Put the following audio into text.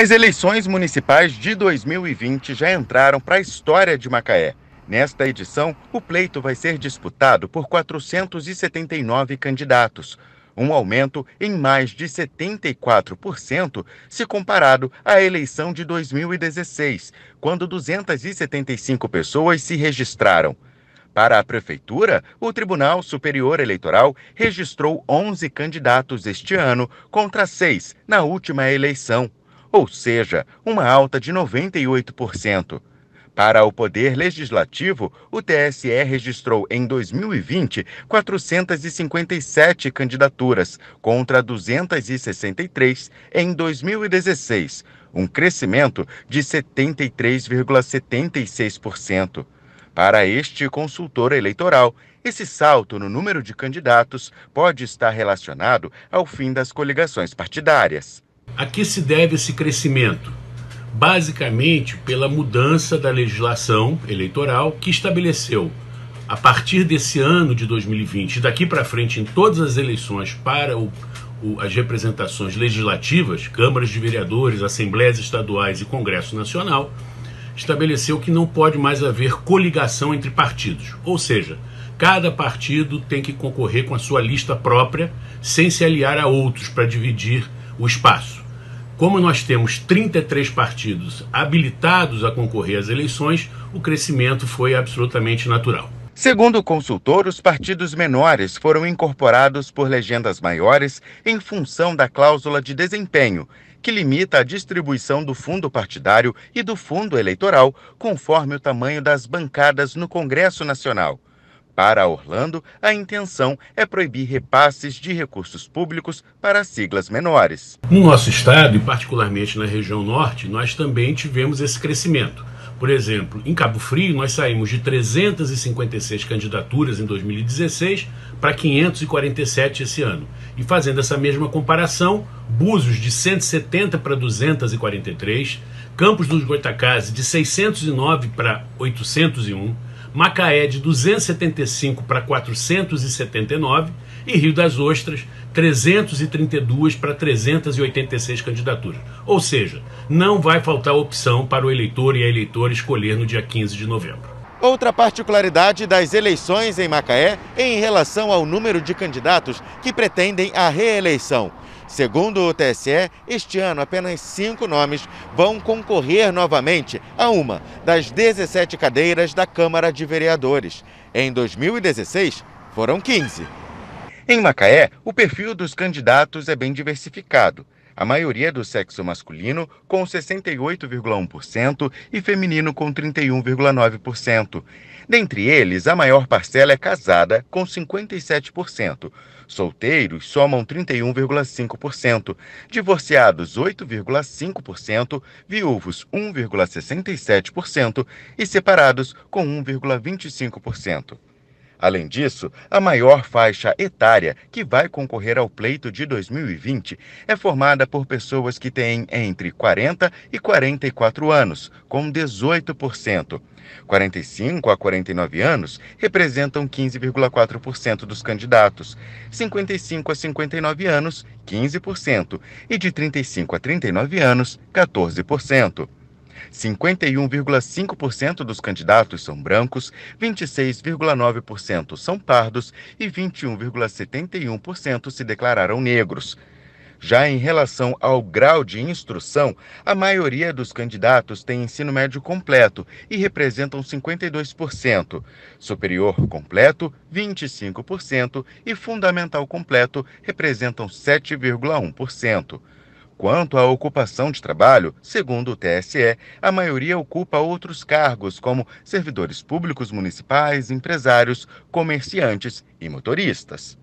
As eleições municipais de 2020 já entraram para a história de Macaé. Nesta edição, o pleito vai ser disputado por 479 candidatos, um aumento em mais de 74% se comparado à eleição de 2016, quando 275 pessoas se registraram. Para a Prefeitura, o Tribunal Superior Eleitoral registrou 11 candidatos este ano contra seis na última eleição ou seja, uma alta de 98%. Para o Poder Legislativo, o TSE registrou em 2020 457 candidaturas contra 263 em 2016, um crescimento de 73,76%. Para este consultor eleitoral, esse salto no número de candidatos pode estar relacionado ao fim das coligações partidárias. A que se deve esse crescimento? Basicamente pela mudança da legislação eleitoral que estabeleceu, a partir desse ano de 2020, daqui para frente, em todas as eleições para o, o, as representações legislativas, câmaras de vereadores, assembleias estaduais e Congresso Nacional, estabeleceu que não pode mais haver coligação entre partidos. Ou seja, cada partido tem que concorrer com a sua lista própria, sem se aliar a outros para dividir o espaço. Como nós temos 33 partidos habilitados a concorrer às eleições, o crescimento foi absolutamente natural. Segundo o consultor, os partidos menores foram incorporados por legendas maiores em função da cláusula de desempenho, que limita a distribuição do fundo partidário e do fundo eleitoral conforme o tamanho das bancadas no Congresso Nacional. Para Orlando, a intenção é proibir repasses de recursos públicos para siglas menores. No nosso estado, e particularmente na região norte, nós também tivemos esse crescimento. Por exemplo, em Cabo Frio, nós saímos de 356 candidaturas em 2016 para 547 esse ano. E fazendo essa mesma comparação, Búzios de 170 para 243, Campos dos Goitacazes de 609 para 801, Macaé de 275 para 479 e Rio das Ostras 332 para 386 candidaturas. Ou seja, não vai faltar opção para o eleitor e a eleitora escolher no dia 15 de novembro. Outra particularidade das eleições em Macaé é em relação ao número de candidatos que pretendem a reeleição. Segundo o TSE, este ano apenas cinco nomes vão concorrer novamente a uma das 17 cadeiras da Câmara de Vereadores. Em 2016, foram 15. Em Macaé, o perfil dos candidatos é bem diversificado. A maioria do sexo masculino, com 68,1%, e feminino, com 31,9%. Dentre eles, a maior parcela é casada, com 57%. Solteiros somam 31,5%, divorciados 8,5%, viúvos 1,67% e separados com 1,25%. Além disso, a maior faixa etária que vai concorrer ao pleito de 2020 é formada por pessoas que têm entre 40 e 44 anos, com 18%. 45 a 49 anos representam 15,4% dos candidatos, 55 a 59 anos, 15%, e de 35 a 39 anos, 14%. 51,5% dos candidatos são brancos, 26,9% são pardos e 21,71% se declararam negros. Já em relação ao grau de instrução, a maioria dos candidatos tem ensino médio completo e representam 52%, superior completo, 25% e fundamental completo representam 7,1%. Quanto à ocupação de trabalho, segundo o TSE, a maioria ocupa outros cargos, como servidores públicos municipais, empresários, comerciantes e motoristas.